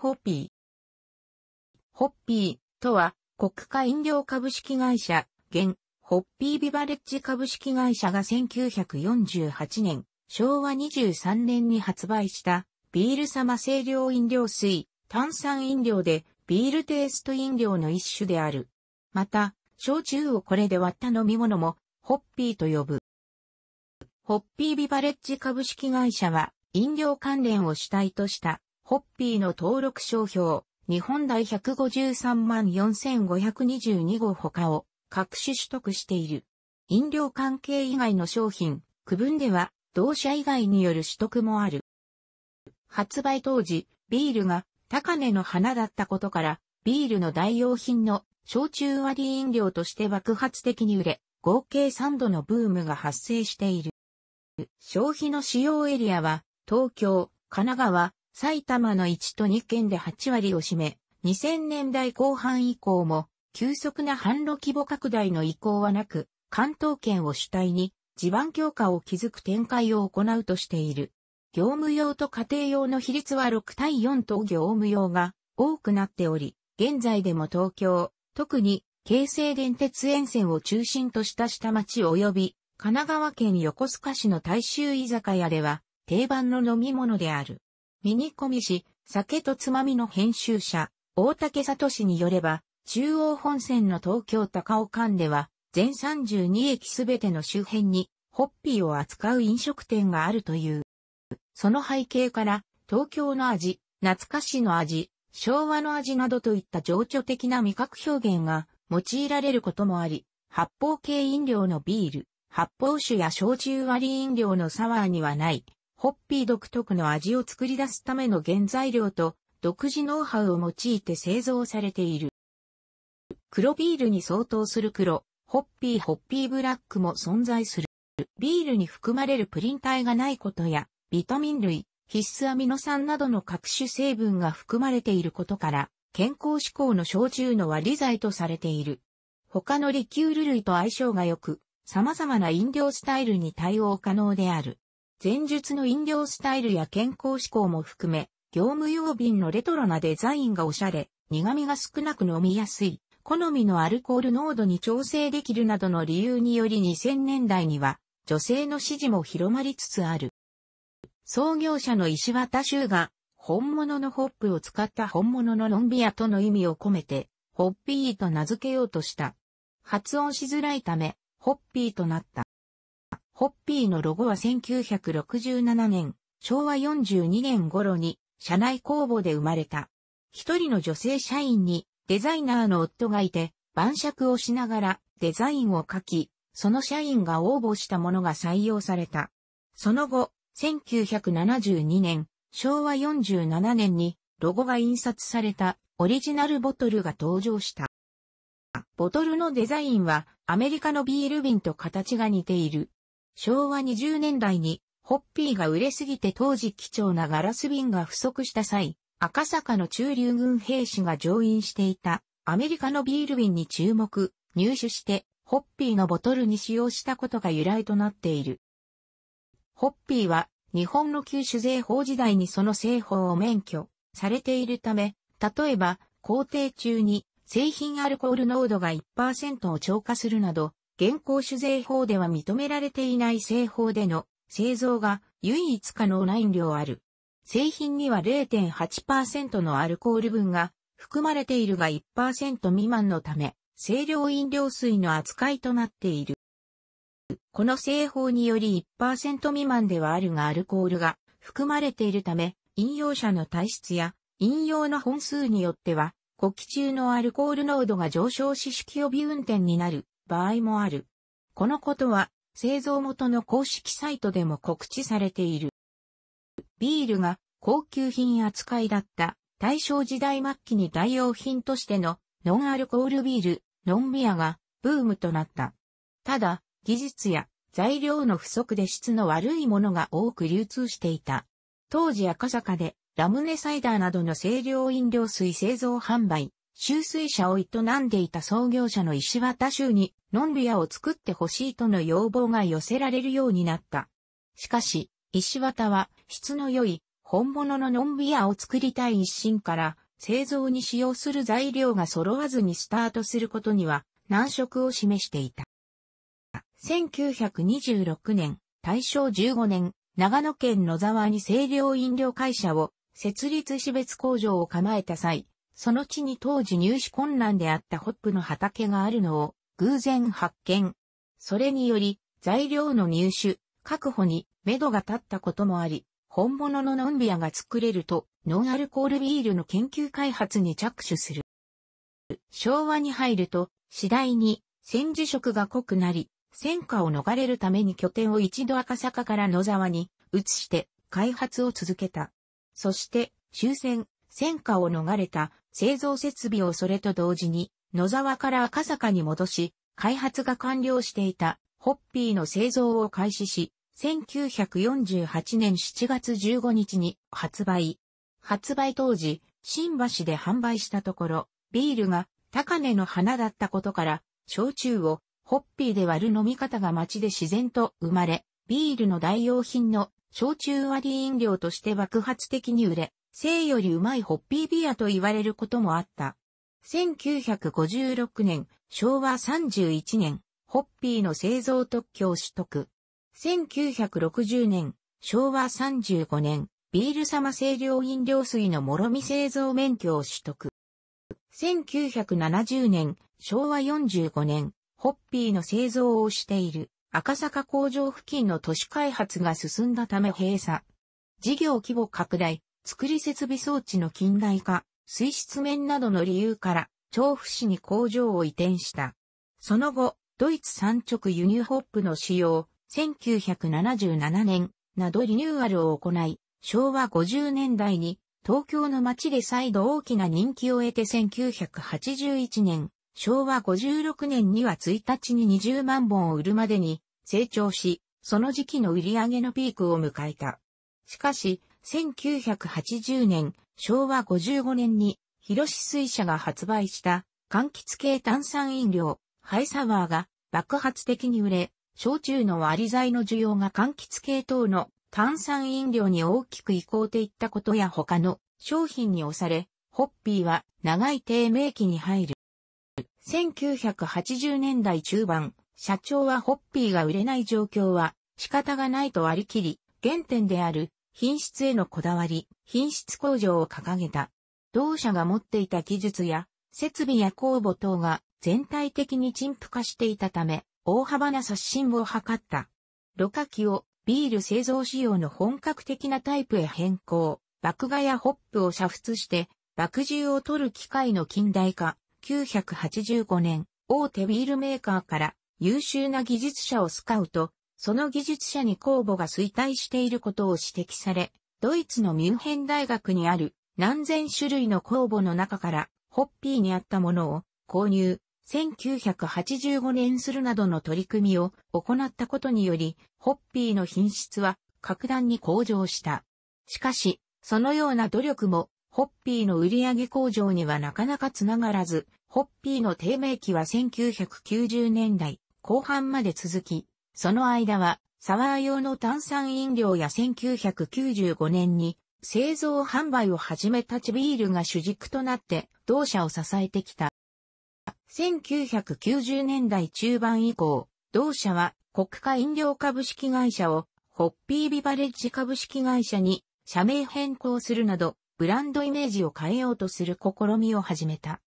ホッピー。ホッピーとは、国家飲料株式会社、現、ホッピービバレッジ株式会社が1948年、昭和23年に発売した、ビール様清涼飲料水、炭酸飲料で、ビールテイスト飲料の一種である。また、焼酎をこれで割った飲み物も、ホッピーと呼ぶ。ホッピービバレッジ株式会社は、飲料関連を主体としたホッピーの登録商標、日本第153万4522号他を各種取得している。飲料関係以外の商品、区分では、同社以外による取得もある。発売当時、ビールが高値の花だったことから、ビールの代用品の焼酎割り飲料として爆発的に売れ、合計3度のブームが発生している。消費の使用エリアは、東京、神奈川、埼玉の1と2県で8割を占め、2000年代後半以降も、急速な販路規模拡大の意向はなく、関東圏を主体に、地盤強化を築く展開を行うとしている。業務用と家庭用の比率は6対4と業務用が多くなっており、現在でも東京、特に京成電鉄沿線を中心とした下町及び神奈川県横須賀市の大衆居酒屋では定番の飲み物である。ミニコミ誌、酒とつまみの編集者、大竹里氏によれば、中央本線の東京高尾間では、全32駅すべての周辺に、ホッピーを扱う飲食店があるという。その背景から、東京の味、懐かしの味、昭和の味などといった情緒的な味覚表現が用いられることもあり、発泡系飲料のビール、発泡酒や焼酎割り飲料のサワーにはない、ホッピー独特の味を作り出すための原材料と独自ノウハウを用いて製造されている。黒ビールに相当する黒、ホッピーホッピーブラックも存在する。ビールに含まれるプリン体がないことや、ビタミン類、必須アミノ酸などの各種成分が含まれていることから、健康志向の焼酎の割り剤とされている。他のリキュール類と相性が良く、様々な飲料スタイルに対応可能である。前述の飲料スタイルや健康志向も含め、業務用瓶のレトロなデザインがおしゃれ、苦味が少なく飲みやすい、好みのアルコール濃度に調整できるなどの理由により2000年代には女性の支持も広まりつつある。創業者の石渡修が本物のホップを使った本物のロンビアとの意味を込めてホッピーと名付けようとした。発音しづらいためホッピーとなった。ホッピーのロゴは1967年、昭和42年頃に社内公募で生まれた。一人の女性社員にデザイナーの夫がいて、晩酌をしながらデザインを書き、その社員が応募したものが採用された。その後、1972年、昭和47年にロゴが印刷されたオリジナルボトルが登場した。ボトルのデザインはアメリカのビール瓶と形が似ている。昭和20年代にホッピーが売れすぎて当時貴重なガラス瓶が不足した際、赤坂の中流軍兵士が乗員していたアメリカのビール瓶に注目、入手してホッピーのボトルに使用したことが由来となっている。ホッピーは日本の旧酒税法時代にその製法を免許されているため、例えば工程中に製品アルコール濃度が1%を超過するなど現行酒税法では認められていない製法での製造が唯一可能な飲料ある。製品には0.8%のアルコール分が含まれているが1%未満のため、清涼飲料水の扱いとなっている。この製法により1%未満ではあるがアルコールが含まれているため、飲用者の体質や飲用の本数によっては、呼気中のアルコール濃度が上昇し酒気帯び運転になる場合もある。このことは、製造元の公式サイトでも告知されている。ビールが高級品扱いだった大正時代末期に代用品としてのノンアルコールビール、ノンビアがブームとなった。ただ、技術や材料の不足で質の悪いものが多く流通していた。当時赤坂でラムネサイダーなどの清涼飲料水製造販売、修水車を営んでいた創業者の石渡州に、ノンビ屋を作ってほしいとの要望が寄せられるようになった。しかし、石渡は質の良い本物のノンビアを作りたい一心から製造に使用する材料が揃わずにスタートすることには難色を示していた。1926年、大正15年、長野県野沢に清涼飲料会社を設立し別工場を構えた際、その地に当時入手困難であったホップの畑があるのを偶然発見。それにより、材料の入手、確保に、目処が立ったこともあり、本物のノンビアが作れると、ノンアルコールビールの研究開発に着手する。昭和に入ると、次第に、戦時色が濃くなり、戦火を逃れるために拠点を一度赤坂から野沢に移して開発を続けた。そして終戦、戦火を逃れた製造設備をそれと同時に、野沢から赤坂に戻し、開発が完了していた、ホッピーの製造を開始し、1948年7月15日に発売。発売当時、新橋で販売したところ、ビールが高値の花だったことから、焼酎をホッピーで割る飲み方が街で自然と生まれ、ビールの代用品の焼酎割り飲料として爆発的に売れ、生よりうまいホッピービアと言われることもあった。1956年、昭和31年、ホッピーの製造特許を取得。1960年、昭和35年、ビール様清涼飲料水のもろみ製造免許を取得。1970年、昭和45年、ホッピーの製造をしている赤坂工場付近の都市開発が進んだため閉鎖。事業規模拡大、作り設備装置の近代化、水質面などの理由から、調布市に工場を移転した。その後、ドイツ産直輸入ホップの使用、1977年などリニューアルを行い、昭和50年代に東京の街で再度大きな人気を得て1981年、昭和56年には1日に20万本を売るまでに成長し、その時期の売り上げのピークを迎えた。しかし、1980年、昭和55年に、広し水車が発売した、柑橘系炭酸飲料、ハイサワーが爆発的に売れ、焼酎の割り剤の需要が柑橘系等の炭酸飲料に大きく移行ていったことや他の商品に押され、ホッピーは長い低迷期に入る。1980年代中盤、社長はホッピーが売れない状況は仕方がないと割り切り、原点である品質へのこだわり、品質向上を掲げた。同社が持っていた技術や、設備や工房等が全体的に陳腐化していたため、大幅な刷新を図った。ろ過器をビール製造仕様の本格的なタイプへ変更、麦芽やホップを煮沸して、麦汁を取る機械の近代化、985年、大手ビールメーカーから優秀な技術者をスカウト、その技術者に公募が衰退していることを指摘され、ドイツのミュンヘン大学にある何千種類の公募の中からホッピーにあったものを購入、1985年するなどの取り組みを行ったことにより、ホッピーの品質は格段に向上した。しかし、そのような努力も、ホッピーの売上向上にはなかなかつながらず、ホッピーの低迷期は1990年代後半まで続き、その間は、サワー用の炭酸飲料や1995年に製造販売を始めたチビールが主軸となって同社を支えてきた。1990年代中盤以降、同社は国家飲料株式会社をホッピービバレッジ株式会社に社名変更するなど、ブランドイメージを変えようとする試みを始めた。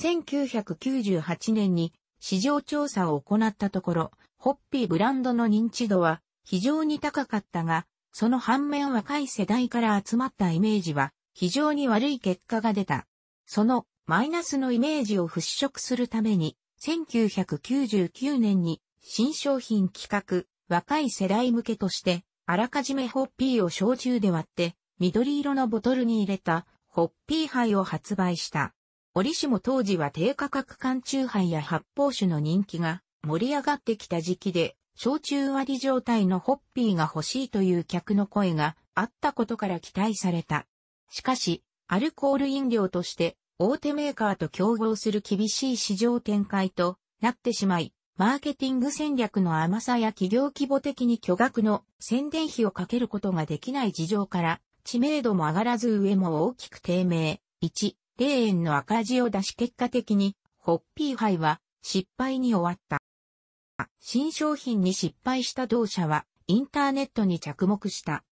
1998年に市場調査を行ったところ、ホッピーブランドの認知度は非常に高かったが、その反面若い世代から集まったイメージは非常に悪い結果が出た。そのマイナスのイメージを払拭するために、1999年に新商品企画、若い世代向けとして、あらかじめホッピーを焼酎で割って、緑色のボトルに入れたホッピー杯を発売した。折しも当時は低価格缶中杯や発泡酒の人気が盛り上がってきた時期で、焼酎割り状態のホッピーが欲しいという客の声があったことから期待された。しかし、アルコール飲料として大手メーカーと競合する厳しい市場展開となってしまい、マーケティング戦略の甘さや企業規模的に巨額の宣伝費をかけることができない事情から、知名度も上がらず上も大きく低迷、1、霊園の赤字を出し結果的に、ホッピー杯は失敗に終わった。新商品に失敗した同社は、インターネットに着目した。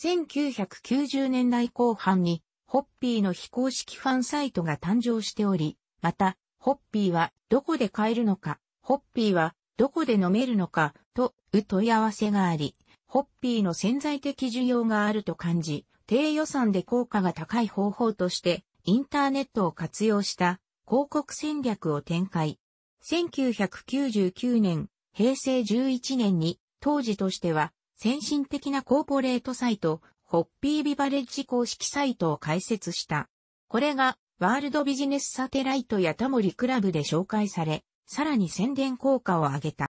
1990年代後半に、ホッピーの非公式ファンサイトが誕生しており、また、ホッピーはどこで買えるのか、ホッピーはどこで飲めるのか、と、う問い合わせがあり、ホッピーの潜在的需要があると感じ、低予算で効果が高い方法として、インターネットを活用した広告戦略を展開。1999年、平成11年に、当時としては、先進的なコーポレートサイト、ホッピービバレッジ公式サイトを開設した。これが、ワールドビジネスサテライトやタモリクラブで紹介され、さらに宣伝効果を上げた。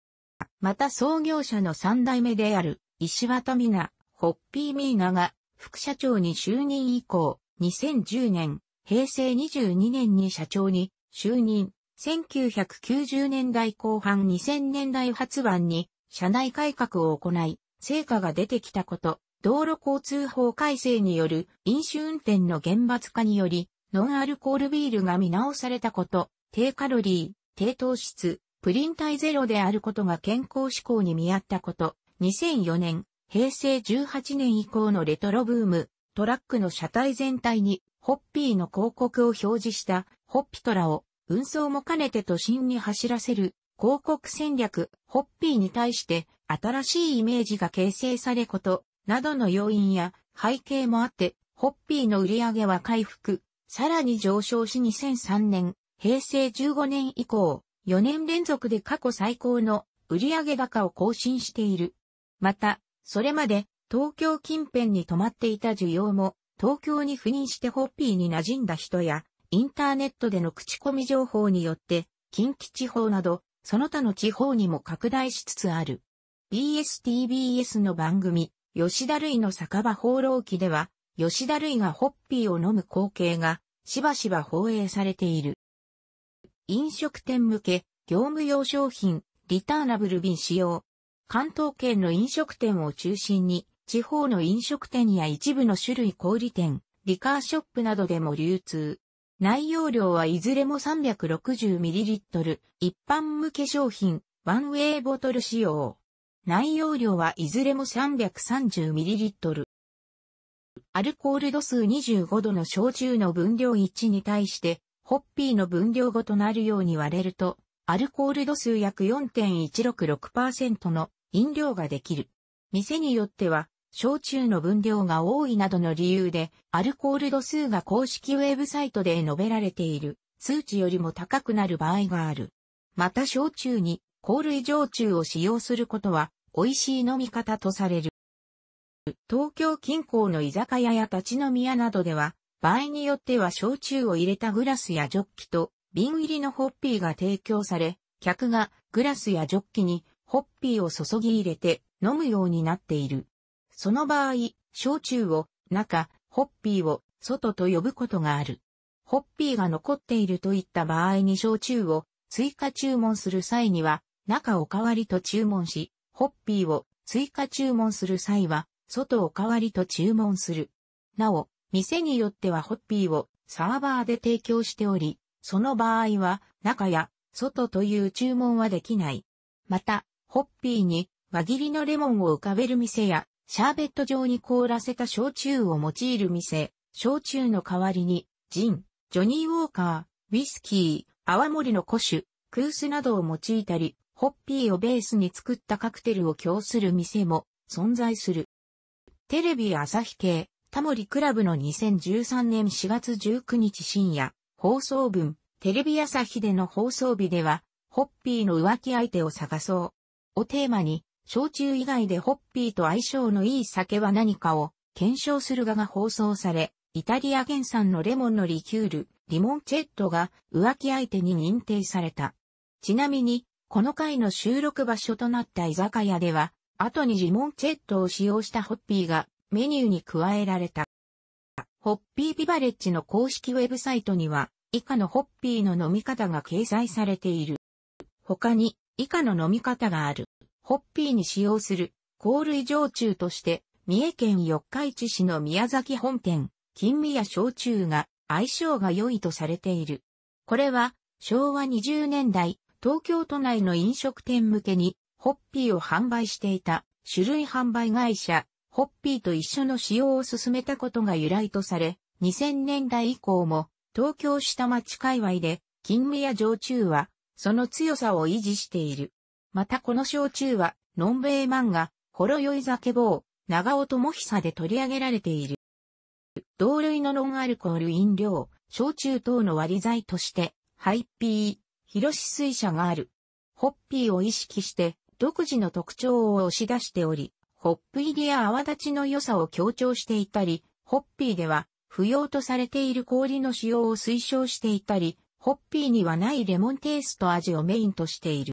また創業者の三代目である、石渡美奈、ホッピーミーナが、副社長に就任以降、2010年、平成22年に社長に就任、1990年代後半2000年代発版に社内改革を行い、成果が出てきたこと、道路交通法改正による飲酒運転の厳罰化により、ノンアルコールビールが見直されたこと、低カロリー、低糖質、プリン体ゼロであることが健康志向に見合ったこと、2004年、平成18年以降のレトロブーム、トラックの車体全体に、ホッピーの広告を表示した、ホッピトラを運送も兼ねて都心に走らせる広告戦略、ホッピーに対して新しいイメージが形成されこと、などの要因や背景もあって、ホッピーの売り上げは回復、さらに上昇し2003年、平成15年以降、4年連続で過去最高の売上高を更新している。また、それまで東京近辺に泊まっていた需要も東京に赴任してホッピーに馴染んだ人やインターネットでの口コミ情報によって、近畿地方など、その他の地方にも拡大しつつある。BSTBS の番組、吉田類の酒場放浪記では、吉田類がホッピーを飲む光景が、しばしば放映されている。飲食店向け、業務用商品、リターナブル便使用。関東圏の飲食店を中心に、地方の飲食店や一部の種類小売店、リカーショップなどでも流通。内容量はいずれも 360ml、一般向け商品、ワンウェイボトル仕様。内容量はいずれも 330ml。アルコール度数25度の焼酎の分量1に対して、ホッピーの分量5となるように割れると、アルコール度数約4.166%の飲料ができる。店によっては、焼酎の分量が多いなどの理由で、アルコール度数が公式ウェブサイトで述べられている数値よりも高くなる場合がある。また焼酎に香類焼酎を使用することは、美味しい飲み方とされる。東京近郊の居酒屋や立ち飲み屋などでは、場合によっては焼酎を入れたグラスやジョッキと瓶入りのホッピーが提供され、客がグラスやジョッキにホッピーを注ぎ入れて飲むようになっている。その場合、焼酎を中、ホッピーを外と呼ぶことがある。ホッピーが残っているといった場合に焼酎を追加注文する際には、中おかわりと注文し、ホッピーを追加注文する際は、外おかわりと注文する。なお、店によってはホッピーをサーバーで提供しており、その場合は、中や外という注文はできない。また、ホッピーに輪切りのレモンを浮かべる店や、シャーベット状に凍らせた焼酎を用いる店、焼酎の代わりに、ジン、ジョニー・ウォーカー、ウィスキー、泡盛の古酒、クースなどを用いたり、ホッピーをベースに作ったカクテルを供する店も存在する。テレビ朝日系、タモリクラブの2013年4月19日深夜、放送分、テレビ朝日での放送日では、ホッピーの浮気相手を探そう。をテーマに、焼酎以外でホッピーと相性のいい酒は何かを検証する画が放送され、イタリア原産のレモンのリキュール、リモンチェットが浮気相手に認定された。ちなみに、この回の収録場所となった居酒屋では、後にリモンチェットを使用したホッピーがメニューに加えられた。ホッピービバレッジの公式ウェブサイトには、以下のホッピーの飲み方が掲載されている。他に、以下の飲み方がある。ホッピーに使用する香類焼酎として、三重県四日市市の宮崎本店、金宮焼酎が相性が良いとされている。これは昭和20年代、東京都内の飲食店向けにホッピーを販売していた種類販売会社、ホッピーと一緒の使用を進めたことが由来とされ、2000年代以降も東京下町界隈で金宮焼酎はその強さを維持している。またこの焼酎は、のんべい漫画、ほろ酔い酒坊、長尾智久で取り上げられている。同類のノンアルコール飲料、焼酎等の割剤として、ハイピー、広し水車がある。ホッピーを意識して、独自の特徴を押し出しており、ホップ入りや泡立ちの良さを強調していたり、ホッピーでは、不要とされている氷の使用を推奨していたり、ホッピーにはないレモンテイスト味をメインとしている。